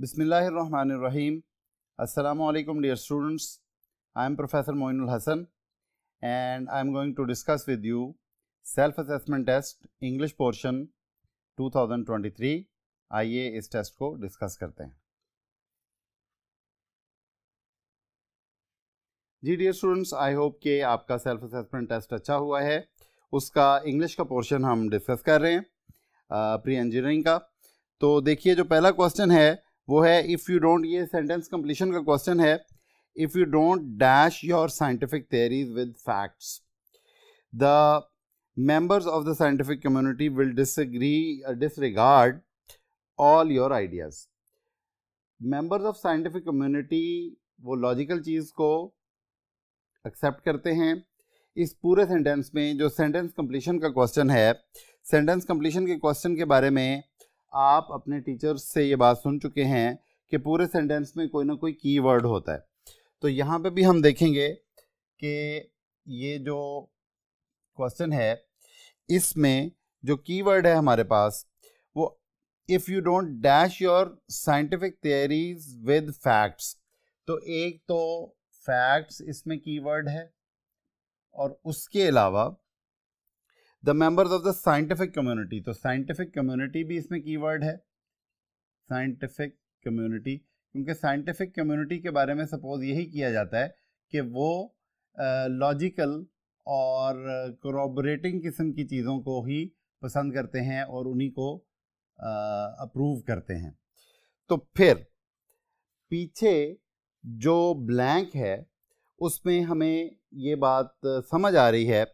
बिसमीम् अल्लाम dear students I am professor Moinul Hasan and I am going to discuss with you self assessment test English portion 2023 आइए इस test को discuss करते हैं जी डियर स्टूडेंट्स आई होप के आपका सेल्फ असेसमेंट टेस्ट अच्छा हुआ है उसका इंग्लिश का पोर्शन हम डिस्कस कर रहे हैं प्री इंजीनियरिंग का तो देखिए जो पहला क्वेश्चन है वो है इफ़ यू डोंट ये सेंटेंस कम्प्लीशन का क्वेश्चन है if you don't dash your scientific theories with facts the members of the scientific community will disagree disregard all your ideas ideas of scientific community वो logical चीज़ को accept करते हैं इस पूरे सेंटेंस में जो सेंटेंस कंप्लीशन का क्वेश्चन है सेंटेंस कंप्लीशन के क्वेश्चन के बारे में आप अपने टीचर से ये बात सुन चुके हैं कि पूरे सेंटेंस में कोई ना कोई की वर्ड होता है तो यहाँ पे भी हम देखेंगे कि ये जो क्वेश्चन है इसमें जो की वर्ड है हमारे पास वो if you don't dash your scientific theories with facts तो एक तो फैक्ट्स इसमें की वर्ड है और उसके अलावा the members of the scientific community तो साइंटिफिक कम्युनिटी भी इसमें कीवर्ड है साइंटिफिक कम्युनिटी क्योंकि साइंटिफिक कम्युनिटी के बारे में सपोज यही किया जाता है कि वो लॉजिकल uh, और करोबरेटिंग uh, किस्म की चीज़ों को ही पसंद करते हैं और उन्हीं को अप्रूव uh, करते हैं तो फिर पीछे जो ब्लैंक है उसमें हमें ये बात समझ आ रही है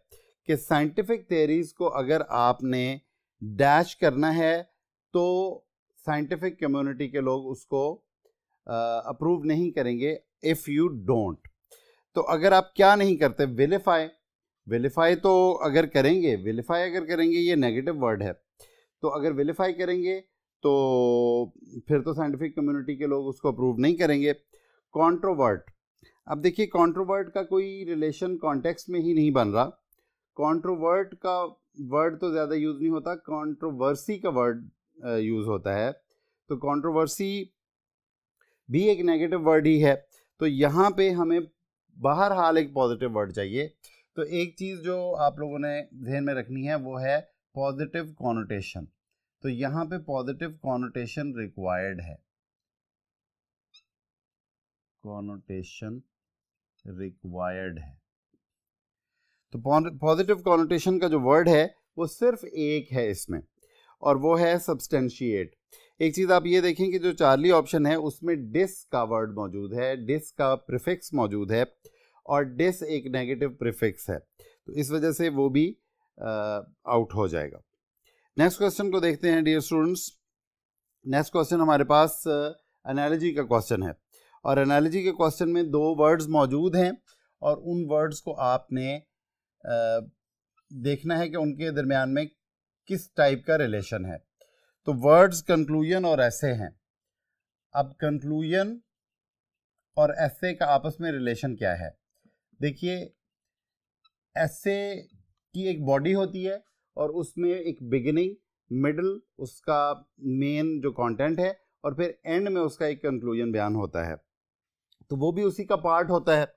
कि साइंटिफिक थेरीज को अगर आपने डैश करना है तो साइंटिफिक कम्युनिटी के लोग उसको अप्रूव नहीं करेंगे इफ़ यू डोंट तो अगर आप क्या नहीं करते वेलीफाई वेलीफाई तो अगर करेंगे वेलीफाई अगर करेंगे ये नेगेटिव वर्ड है तो अगर वेलीफाई करेंगे तो फिर तो साइंटिफिक कम्युनिटी के लोग उसको अप्रूव नहीं करेंगे कॉन्ट्रोवर्ट अब देखिए कॉन्ट्रोवर्ट का कोई रिलेशन कॉन्टेक्स्ट में ही नहीं बन रहा कॉन्ट्रोवर्ट का वर्ड तो ज़्यादा यूज़ नहीं होता कॉन्ट्रोवर्सी का वर्ड यूज़ होता है तो कॉन्ट्रोवर्सी भी एक नेगेटिव वर्ड ही है तो यहाँ पे हमें बाहर हाल एक पॉजिटिव वर्ड चाहिए तो एक चीज़ जो आप लोगों ने ध्यान में रखनी है वो है पॉजिटिव कॉनोटेशन तो यहाँ पे पॉजिटिव कॉनोटेशन रिक्वायर्ड है कॉनोटेशन रिक्वायर्ड है तो पॉजिटिव कॉनोटेशन का जो वर्ड है वो सिर्फ एक है इसमें और वो है सब्सटेंशिएट एक चीज़ आप ये देखें कि जो चार्ली ऑप्शन है उसमें डिस का वर्ड मौजूद है डिस का प्रिफिक्स मौजूद है और डिस एक नेगेटिव प्रिफिक्स है तो इस वजह से वो भी आउट हो जाएगा नेक्स्ट क्वेश्चन को देखते हैं डियर स्टूडेंट्स नेक्स्ट क्वेश्चन हमारे पास एनालॉजी का क्वेश्चन है और एनालॉजी के क्वेश्चन में दो वर्ड्स मौजूद हैं और उन वर्ड्स को आपने देखना है कि उनके दरमियान में किस टाइप का रिलेशन है तो वर्ड्स कंक्लूजन और ऐसे हैं अब कंक्लूजन और ऐसे का आपस में रिलेशन क्या है देखिए ऐसे की एक बॉडी होती है और उसमें एक बिगिनिंग मिडल उसका मेन जो कंटेंट है और फिर एंड में उसका एक कंक्लूजन बयान होता है तो वो भी उसी का पार्ट होता है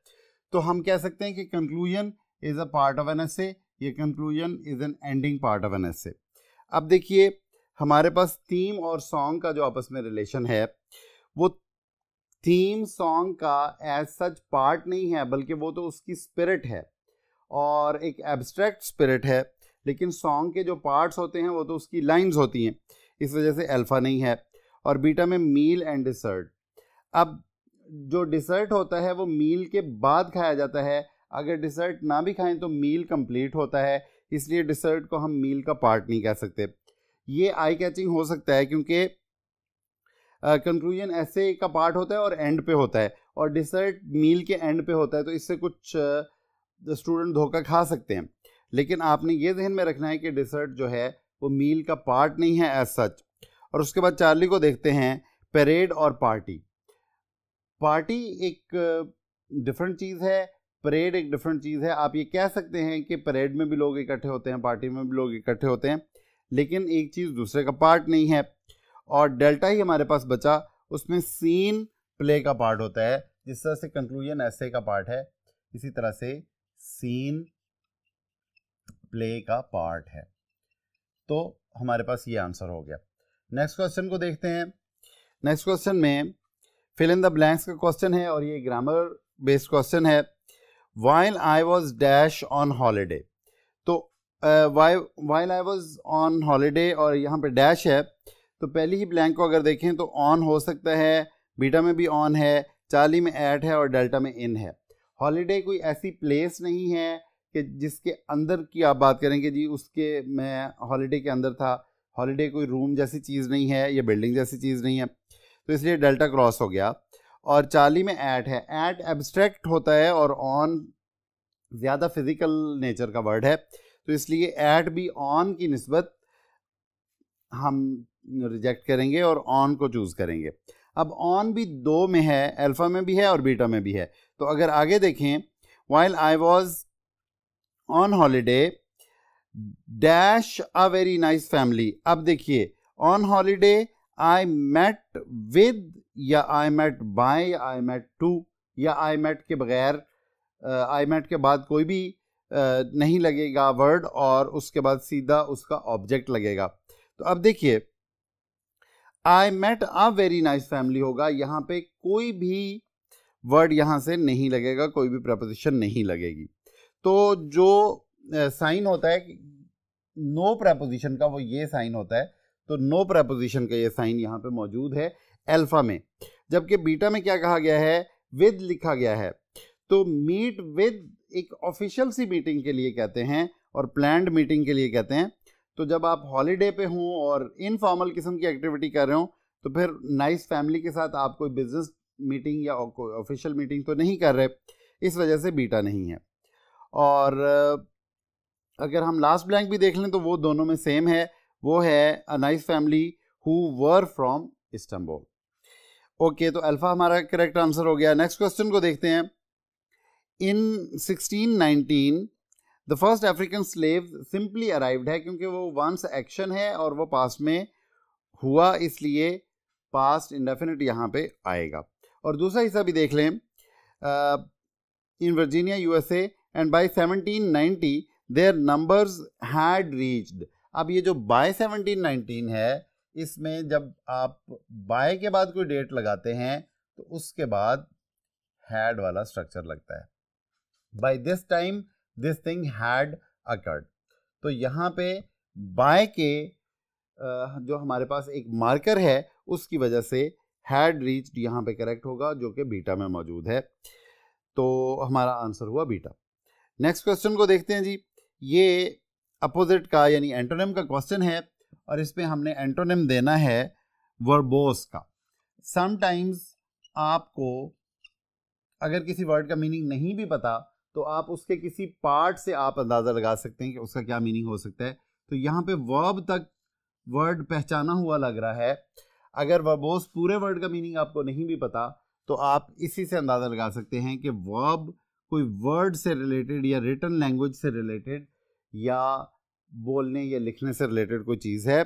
तो हम कह सकते हैं कि conclusion is a part of an a ये conclusion is an ending part of an a अब देखिए हमारे पास थीम और सॉन्ग का जो आपस में रिलेशन है वो थीम सॉन्ग का एज सच पार्ट नहीं है बल्कि वो तो उसकी स्पिरिट है और एक एब्स्ट्रैक्ट स्पिरिट है लेकिन सॉन्ग के जो पार्ट्स होते हैं वो तो उसकी लाइंस होती हैं इस वजह से अल्फ़ा नहीं है और बीटा में मील एंड डिसर्ट अब जो डिसर्ट होता है वो मील के बाद खाया जाता है अगर डिसर्ट ना भी खाएं तो मील कंप्लीट होता है इसलिए डिसर्ट को हम मील का पार्ट नहीं कह सकते ये आई कैचिंग हो सकता है क्योंकि कंक्लूजन ऐसे का पार्ट होता है और एंड पे होता है और डिसर्ट मील के एंड पे होता है तो इससे कुछ स्टूडेंट uh, धोखा खा सकते हैं लेकिन आपने ये जहन में रखना है कि डिसर्ट जो है वो मील का पार्ट नहीं है एज सच और उसके बाद चार्ली को देखते हैं परेड और पार्टी पार्टी एक डिफरेंट चीज़ है परेड एक डिफरेंट चीज़ है आप ये कह सकते हैं कि परेड में भी लोग इकट्ठे होते हैं पार्टी में भी लोग इकट्ठे होते हैं लेकिन एक चीज़ दूसरे का पार्ट नहीं है और डेल्टा ही हमारे पास बचा उसमें सीन प्ले का पार्ट होता है जिस तरह से कंक्लूजन ऐसे का पार्ट है इसी तरह से सीन प्ले का पार्ट है तो हमारे पास ये आंसर हो गया नेक्स्ट क्वेश्चन को देखते हैं नेक्स्ट क्वेश्चन में फिल इन द ब्लैंक्स का क्वेश्चन है और ये ग्रामर बेस्ड क्वेश्चन है while I was dash on holiday तो while I was on holiday और यहाँ पे डैश है तो पहली ही ब्लैंक को अगर देखें तो ऑन हो सकता है बीटा में भी ऑन है चाली में एट है और डेल्टा में इन है हॉलीडे कोई ऐसी प्लेस नहीं है कि जिसके अंदर की आप बात करेंगे जी उसके मैं हॉलीडे के अंदर था हॉलीडे कोई रूम जैसी चीज़ नहीं है या बिल्डिंग जैसी चीज़ नहीं है तो इसलिए डेल्टा क्रॉस हो गया और चाली में ऐट है एट एब्स्ट्रैक्ट होता है और ऑन ज़्यादा फिज़िकल नेचर का वर्ड है तो इसलिए एट भी ऑन की नस्बत हम रिजेक्ट करेंगे और ऑन को चूज़ करेंगे अब ऑन भी दो में है अल्फ़ा में भी है और बीटा में भी है तो अगर आगे देखें while I was on holiday dash a very nice family अब देखिए on holiday I met with या आई मेट बाएँ या आई मेट टू या आई मेट के बगैर आई मेट के बाद कोई भी आ, नहीं लगेगा वर्ड और उसके बाद सीधा उसका ऑब्जेक्ट लगेगा तो अब देखिए I met a very nice family होगा यहाँ पे कोई भी वर्ड यहाँ से नहीं लगेगा कोई भी प्रपोजिशन नहीं लगेगी तो जो साइन होता है नो no प्रपोजिशन का वो ये साइन होता है तो नो no प्रपोजिशन का ये साइन यहाँ पे मौजूद है अल्फा में जबकि बीटा में क्या कहा गया है विद लिखा गया है तो मीट विद एक ऑफिशियल सी मीटिंग के लिए कहते हैं और प्लान्ड मीटिंग के लिए कहते हैं तो जब आप हॉलीडे पे हों और इनफॉर्मल किस्म की एक्टिविटी कर रहे हो तो फिर नाइस फैमिली के साथ आप कोई बिजनेस मीटिंग या कोई ऑफिशियल मीटिंग तो नहीं कर रहे इस वजह से बीटा नहीं है और अगर हम लास्ट ब्लैंक भी देख लें तो वो दोनों में सेम है वो है a nice family who were from Istanbul okay okay, तो अल्फ़ा हमारा करेक्ट आंसर हो गया नेक्स्ट क्वेश्चन को देखते हैं in 1619 the first African slave simply arrived है क्योंकि वो वंस एक्शन है और वो पास्ट में हुआ इसलिए पास्ट इंडेफिनिट यहाँ पे आएगा और दूसरा हिस्सा भी देख लें in Virginia USA and by 1790 their numbers had reached अब ये जो बाय 1719 है इसमें जब आप बाय के बाद कोई डेट लगाते हैं तो उसके बाद हैड वाला स्ट्रक्चर लगता है by this time this thing had occurred तो यहाँ पे बाय के जो हमारे पास एक मार्कर है उसकी वजह से हैड रीच्ड यहाँ पे करेक्ट होगा जो कि बीटा में मौजूद है तो हमारा आंसर हुआ बीटा नेक्स्ट क्वेश्चन को देखते हैं जी ये अपोजिट का यानी एंटोनिम का क्वेश्चन है और इसमें हमने एंटोनिम देना है वर्बोस का समटाइम्स आपको अगर किसी वर्ड का मीनिंग नहीं भी पता तो आप उसके किसी पार्ट से आप अंदाज़ा लगा सकते हैं कि उसका क्या मीनिंग हो सकता है तो यहाँ पे वर्ब तक वर्ड पहचाना हुआ लग रहा है अगर वर्बोस पूरे वर्ड का मीनिंग आपको नहीं भी पता तो आप इसी से अंदाज़ा लगा सकते हैं कि वर्ब कोई वर्ड से रिलेटेड या रिटर्न लैंग्वेज से रिलेटेड या बोलने या लिखने से रिलेटेड कोई चीज़ है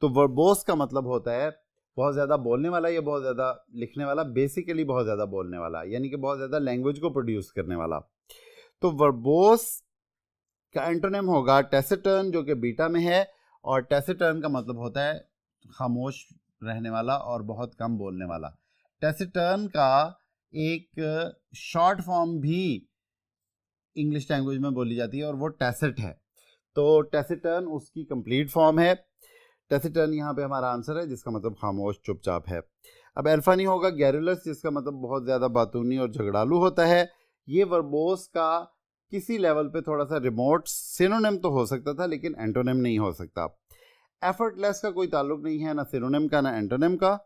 तो वर्बोस का मतलब होता है बहुत ज़्यादा बोलने वाला या बहुत ज़्यादा लिखने वाला बेसिकली बहुत ज़्यादा बोलने वाला यानी कि बहुत ज़्यादा लैंग्वेज को प्रोड्यूस करने वाला तो वर्बोस का एंटोनेम होगा टेसेटर्न जो कि बीटा में है और टेसेटर्न का मतलब होता है खामोश रहने वाला और बहुत कम बोलने वाला टेसेटर्न का एक शॉर्ट फॉर्म भी इंग्लिश लैंग्वेज में बोली जाती है और वो टैसेट है तो टेसिटर्न उसकी कंप्लीट फॉर्म है टेसिटर्न यहाँ पे हमारा आंसर है जिसका मतलब खामोश चुपचाप है अब एल्फा नहीं होगा गैरुलस जिसका मतलब बहुत ज़्यादा बातूनी और झगड़ालू होता है ये वर्बोस का किसी लेवल पे थोड़ा सा रिमोट सिनोनिम तो हो सकता था लेकिन एंटोनिम नहीं हो सकता एफर्टलेस का कोई ताल्लुक नहीं है ना सिनोनिम का ना एंटोनिम का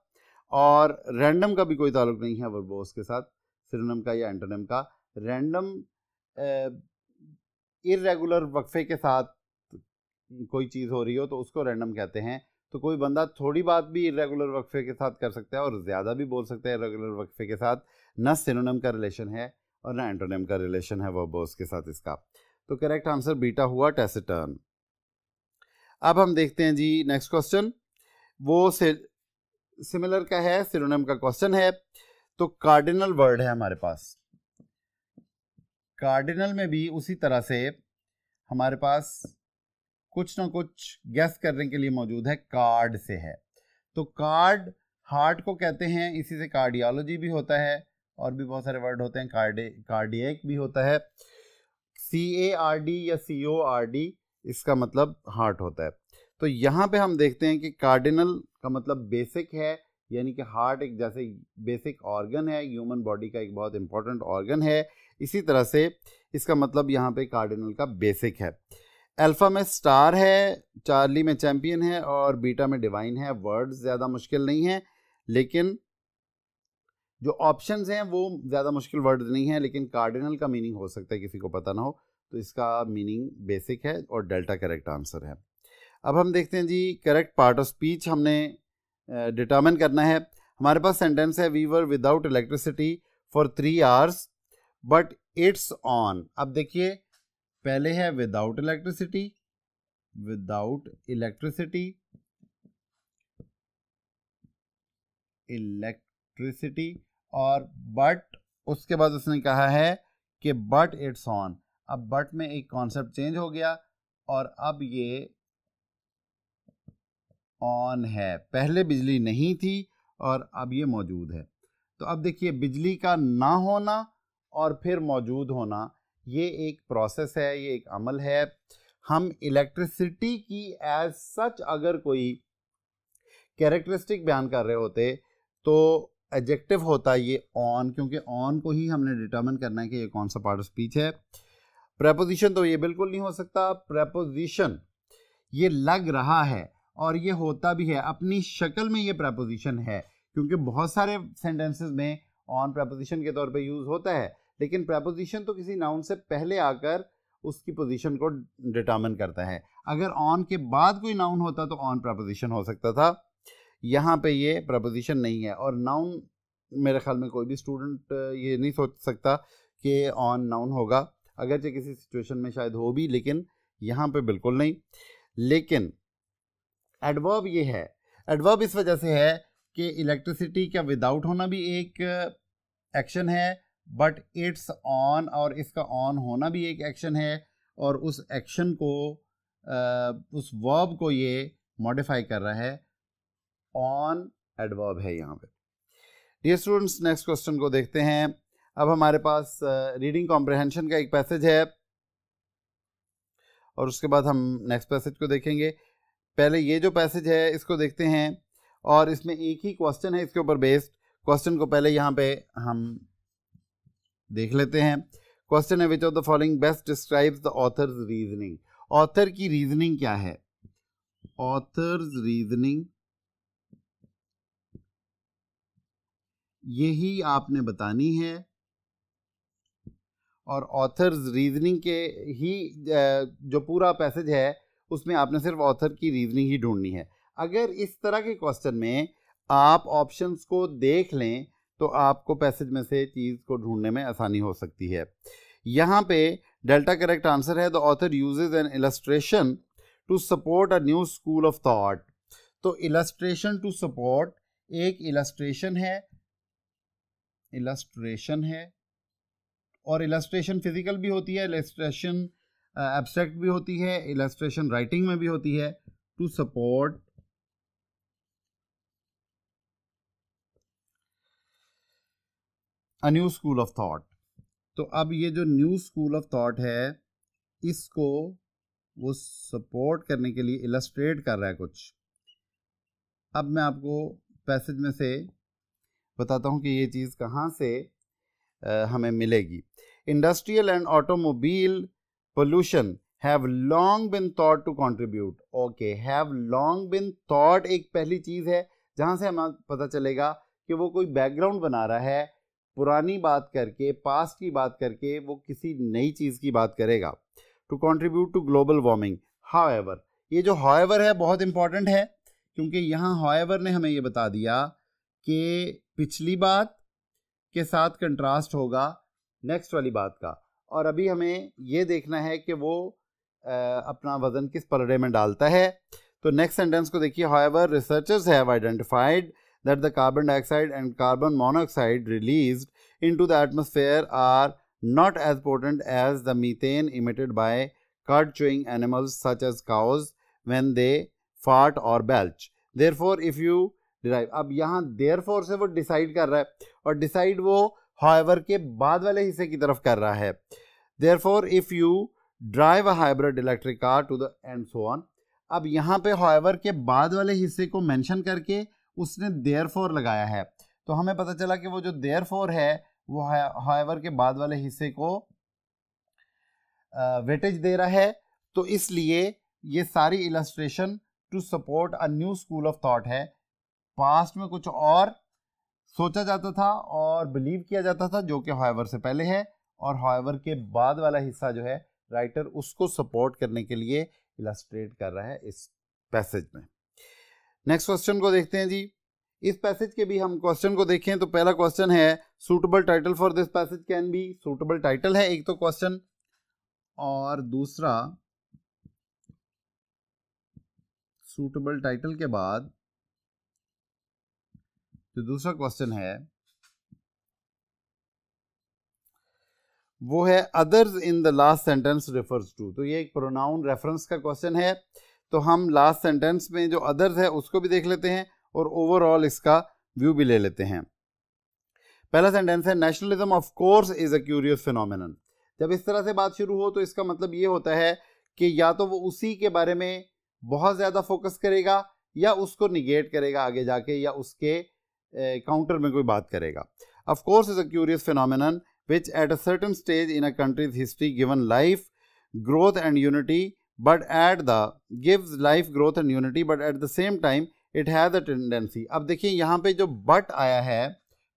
और रैंडम का भी कोई ताल्लुक नहीं है वर्बोस के साथ सिनोनिम का या एंटोनिम का रैंडम इरेगुलर वक्फे के साथ कोई चीज़ हो रही हो तो उसको रैंडम कहते हैं तो कोई बंदा थोड़ी बात भी इरेगुलर वक्फे के साथ कर सकता है और ज़्यादा भी बोल सकता है इरेगुलर वक्फे के साथ ना सिनोनम का रिलेशन है और ना एंटोनम का रिलेशन है वह बोस के साथ इसका तो करेक्ट आंसर बीटा हुआ टेसिटर्न अब हम देखते हैं जी नेक्स्ट क्वेश्चन वो सिमिलर का है सिरोनम का क्वेश्चन है तो कार्डिनल वर्ड है हमारे पास कार्डिनल में भी उसी तरह से हमारे पास कुछ ना कुछ गैस करने के लिए मौजूद है कार्ड से है तो कार्ड हार्ट को कहते हैं इसी से कार्डियोलॉजी भी होता है और भी बहुत सारे वर्ड होते हैं कार्डे कार्डियक भी होता है सी ए आर डी या सी ओ आर डी इसका मतलब हार्ट होता है तो यहाँ पे हम देखते हैं कि कार्डिनल का मतलब बेसिक है यानी कि हार्ट एक जैसे बेसिक ऑर्गन है ह्यूमन बॉडी का एक बहुत इंपॉर्टेंट ऑर्गन है इसी तरह से इसका मतलब यहाँ पे कार्डिनल का बेसिक है अल्फ़ा में स्टार है चार्ली में चैम्पियन है और बीटा में डिवाइन है वर्ड्स ज़्यादा मुश्किल नहीं है लेकिन जो ऑप्शन हैं वो ज़्यादा मुश्किल वर्ड नहीं है लेकिन कार्डिनल का मीनिंग हो सकता है किसी को पता ना हो तो इसका मीनिंग बेसिक है और डेल्टा करेक्ट आंसर है अब हम देखते हैं जी करेक्ट पार्ट ऑफ स्पीच हमने डिटर्मिन करना है हमारे पास सेंटेंस है we were without electricity for three hours but it's on अब देखिए पहले है without electricity without electricity electricity और बट उसके बाद उसने कहा है कि बट इट्स ऑन अब बट में एक कॉन्सेप्ट चेंज हो गया और अब ये ऑन है पहले बिजली नहीं थी और अब ये मौजूद है तो अब देखिए बिजली का ना होना और फिर मौजूद होना ये एक प्रोसेस है ये एक अमल है हम इलेक्ट्रिसिटी की एज सच अगर कोई कैरेक्टरिस्टिक बयान कर रहे होते तो एडजेक्टिव होता ये ऑन क्योंकि ऑन को ही हमने डिटर्मन करना है कि ये कौन सा पार्ट ऑफ स्पीच है प्रपोजिशन तो ये बिल्कुल नहीं हो सकता प्रपोजिशन ये लग रहा है और ये होता भी है अपनी शक्ल में ये प्रपोजिशन है क्योंकि बहुत सारे सेंटेंसेस में ऑन प्रपोजिशन के तौर पे यूज़ होता है लेकिन प्रपोजिशन तो किसी नाउन से पहले आकर उसकी पोजीशन को डिटर्मिन करता है अगर ऑन के बाद कोई नाउन होता तो ऑन प्रपोजिशन हो सकता था यहाँ पे ये प्रपोजिशन नहीं है और नाउन मेरे ख्याल में कोई भी स्टूडेंट ये नहीं सोच सकता कि ऑन नाउन होगा अगरचे किसी सिचुएशन में शायद हो भी लेकिन यहाँ पे बिल्कुल नहीं लेकिन एडवर्ब ये है एडवर्ब इस वजह से है कि इलेक्ट्रिसिटी का विदाउट होना भी एक एक्शन है बट इट्स ऑन और इसका ऑन होना भी एक एक्शन है और उस एक्शन को उस वर्ब को ये मॉडिफाई कर रहा है ऑन एडवर्ब है यहाँ पे डियर स्टूडेंट्स नेक्स्ट क्वेश्चन को देखते हैं अब हमारे पास रीडिंग कॉम्प्रहेंशन का एक पैसेज है और उसके बाद हम नेक्स्ट पैसेज को देखेंगे पहले ये जो पैसेज है इसको देखते हैं और इसमें एक ही क्वेश्चन है इसके ऊपर बेस्ड क्वेश्चन को पहले यहाँ पे हम देख लेते हैं क्वेश्चन है which of the following best describes the author's reasoning author की रीजनिंग क्या है ऑथर्स रीजनिंग यही आपने बतानी है और ऑथर्स रीजनिंग के ही जो पूरा पैसेज है उसमें आपने सिर्फ ऑथर की रीजनिंग ही ढूंढनी है अगर इस तरह के क्वेश्चन में आप ऑप्शंस को देख लें तो आपको पैसेज में से चीज़ को ढूंढने में आसानी हो सकती है यहाँ पे डेल्टा करेक्ट आंसर है the author uses an illustration to support a new school of thought तो इलस्ट्रेशन टू सपोर्ट एक इलस्ट्रेशन है इलस्ट्रेशन है और इलस्ट्रेशन फिजिकल भी होती है इलस्ट्रेशन एब्स्ट्रैक्ट भी होती है इलस्ट्रेशन राइटिंग में भी होती है to support a new school of thought तो अब ये जो न्यू स्कूल ऑफ थॉट है इसको वो सपोर्ट करने के लिए इलस्ट्रेट कर रहा है कुछ अब मैं आपको पैसेज में से बताता हूँ कि ये चीज़ कहाँ से आ, हमें मिलेगी industrial and automobile pollution have long been thought to contribute okay have long been thought एक पहली चीज़ है जहाँ से हमें पता चलेगा कि वो कोई बैकग्राउंड बना रहा है पुरानी बात करके पास्ट की बात करके वो किसी नई चीज़ की बात करेगा to contribute to global warming however ये जो हाएवर है बहुत इंपॉर्टेंट है क्योंकि यहाँ हाएवर ने हमें ये बता दिया कि पिछली बात के साथ कंट्रास्ट होगा नेक्स्ट वाली बात का और अभी हमें ये देखना है कि वो आ, अपना वज़न किस पलड़े में डालता है तो नेक्स्ट सेंटेंस को देखिए however researchers have identified that the carbon dioxide and carbon monoxide released into the atmosphere are not as potent as the methane emitted by cud chewing animals such as cows when they fart or belch. Therefore, if you derive ab yahan therefore se wo decide kar raha hai aur decide wo however ke baad wale hisse ki taraf kar raha hai therefore if you drive a hybrid electric car to the and so on so on अब यहाँ पे however के बाद वाले हिस्से को mention करके उसने देयर फोर लगाया है तो हमें पता चला कि वो जो देयर फोर है वो हाइवर के बाद वाले हिस्से को वेटेज दे रहा है तो इसलिए ये सारी illustration to support a new school of thought है पास्ट में कुछ और सोचा जाता था और बिलीव किया जाता था जो कि हाइवर से पहले है और हाइवर के बाद वाला हिस्सा जो है राइटर उसको सपोर्ट करने के लिए इलास्ट्रेट कर रहा है इस पैसेज में नेक्स्ट क्वेश्चन को देखते हैं जी इस पैसेज के भी हम क्वेश्चन को देखें तो पहला क्वेश्चन है suitable title for this passage can be suitable title है एक तो क्वेश्चन और दूसरा सूटेबल टाइटल के बाद जो तो दूसरा क्वेश्चन है वो है others in the last sentence refers to तो ये एक प्रोनाउन रेफरेंस का क्वेश्चन है तो हम लास्ट सेंटेंस में जो अदर्स है उसको भी देख लेते हैं और ओवरऑल इसका व्यू भी ले लेते हैं पहला सेंटेंस है nationalism of course is a curious phenomenon जब इस तरह से बात शुरू हो तो इसका मतलब ये होता है कि या तो वो उसी के बारे में बहुत ज़्यादा फोकस करेगा या उसको निगेट करेगा आगे जाके या उसके काउंटर में कोई बात करेगा of course is a curious phenomenon which at a certain stage in a country's history given life growth and unity but at the gives life growth and unity but at the same time it has a tendency अब देखिए यहाँ पे जो but आया है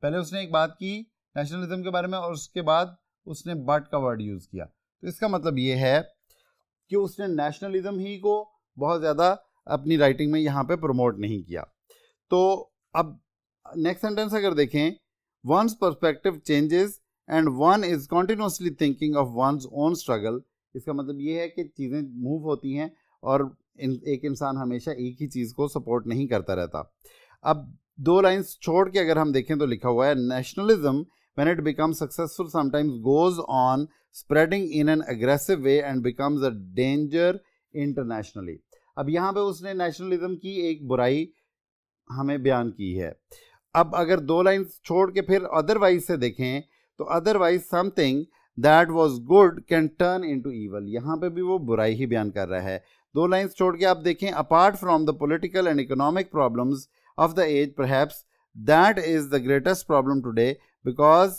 पहले उसने एक बात की नेशनलिज्म के बारे में और उसके बाद उसने बट का वर्ड यूज़ किया तो इसका मतलब ये है कि उसने नेशनलिज्म ही को बहुत ज़्यादा अपनी राइटिंग में यहाँ पे प्रमोट नहीं किया तो अब नेक्स्ट सेंटेंस अगर देखें one's perspective changes and one is continuously thinking of one's own struggle इसका मतलब ये है कि चीज़ें मूव होती हैं और इन एक इंसान हमेशा एक ही चीज़ को सपोर्ट नहीं करता रहता अब दो लाइंस छोड़ के अगर हम देखें तो लिखा हुआ है nationalism when it become successful sometimes goes on spreading in an aggressive way and becomes a danger internationally अब यहाँ पे उसने नेशनलिज्म की एक बुराई हमें बयान की है अब अगर दो लाइन्स छोड़ के फिर अदरवाइज से देखें तो otherwise something that was good can turn into evil यहाँ पे भी वो बुराई ही बयान कर रहा है दो लाइन्स छोड़ के आप देखें apart from the political and economic problem of the age perhaps that is the greatest problem today because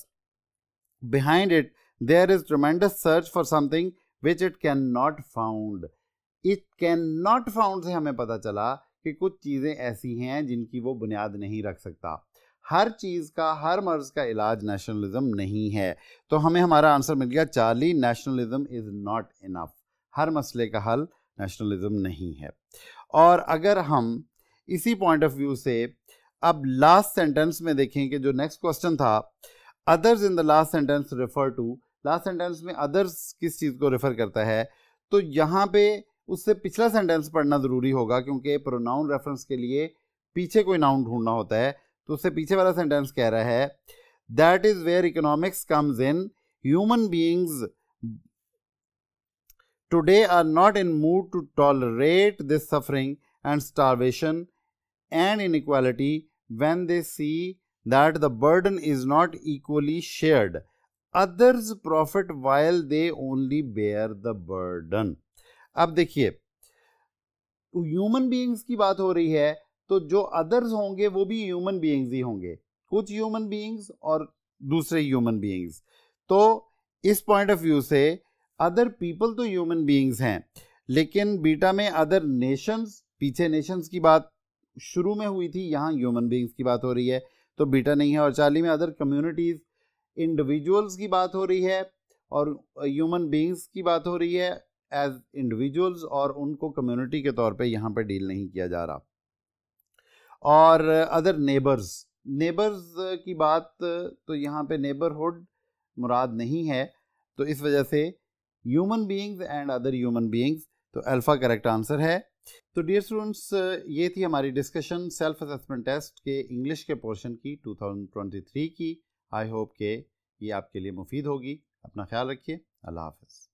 behind it there is tremendous search for something which it can not found it can not found से हमें पता चला कि कुछ चीज़ें ऐसी हैं जिनकी वो बुनियाद नहीं रख सकता हर चीज़ का हर मर्ज़ का इलाज नेशनलिज्म नहीं है तो हमें हमारा आंसर मिल गया Charlie nationalism is not enough हर मसले का हल नेशनलिज्म नहीं है और अगर हम इसी पॉइंट ऑफ व्यू से अब लास्ट सेंटेंस में देखें कि जो नेक्स्ट क्वेश्चन था others in the last sentence refer to last sentence में अदर्स किस चीज़ को रेफ़र करता है तो यहाँ पे उससे पिछला सेंटेंस पढ़ना ज़रूरी होगा क्योंकि प्रोनाउन रेफरेंस के लिए पीछे कोई नाउन ढूंढना होता है तो उससे पीछे वाला सेंटेंस कह रहा है that is where economics comes in human beings today are not in mood to tolerate this suffering and starvation and inequality when they see that the burden is not equally shared others profit while they only bear the burden अब देखिए human beings की बात हो रही है तो जो others होंगे वो भी ह्यूमन बीइंग्स ही होंगे कुछ ह्यूमन बीइंग्स और दूसरे ह्यूमन बीइंग्स तो इस पॉइंट ऑफ व्यू से अदर पीपल तो ह्यूमन बीइंग्स हैं लेकिन बीटा में अदर नेशंस पीछे नेशंस की बात शुरू में हुई थी यहाँ ह्यूमन बींग्स की बात हो रही है तो बीटा नहीं है और चाली में अदर कम्युनिटीज़ इंडिविजुअल्स की बात हो रही है और ह्यूमन बींग्स की बात हो रही है एज इंडिविजुअल्स और उनको कम्युनिटी के तौर पे यहाँ पे डील नहीं किया जा रहा और अदर नेबर्स नेबर्स की बात तो यहाँ पे नेबरहुड मुराद नहीं है तो इस वजह से human beings and other human beings तो अल्फ़ा करेक्ट आंसर है तो डियर स्टूडेंट्स ये थी हमारी डिस्कशन सेल्फ असेसमेंट टेस्ट के इंग्लिश के पोर्शन की 2023 की आई होप के ये आपके लिए मुफीद होगी अपना ख्याल रखिए अल्लाह हाफ